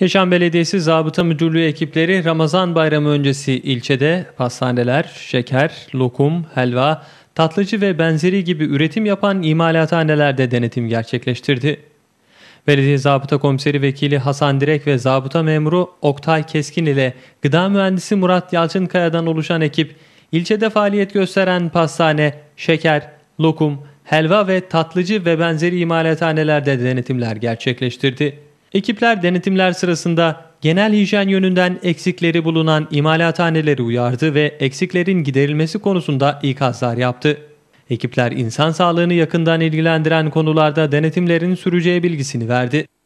Keşan Belediyesi Zabıta Müdürlüğü ekipleri Ramazan bayramı öncesi ilçede pastaneler, şeker, lokum, helva, tatlıcı ve benzeri gibi üretim yapan imalathanelerde denetim gerçekleştirdi. Belediye Zabıta Komiseri Vekili Hasan Direk ve Zabıta Memuru Oktay Keskin ile Gıda Mühendisi Murat Yalçınkaya'dan oluşan ekip, ilçede faaliyet gösteren pastane, şeker, lokum, helva ve tatlıcı ve benzeri imalathanelerde denetimler gerçekleştirdi. Ekipler denetimler sırasında genel hijyen yönünden eksikleri bulunan imalathaneleri uyardı ve eksiklerin giderilmesi konusunda ikazlar yaptı. Ekipler insan sağlığını yakından ilgilendiren konularda denetimlerin süreceği bilgisini verdi.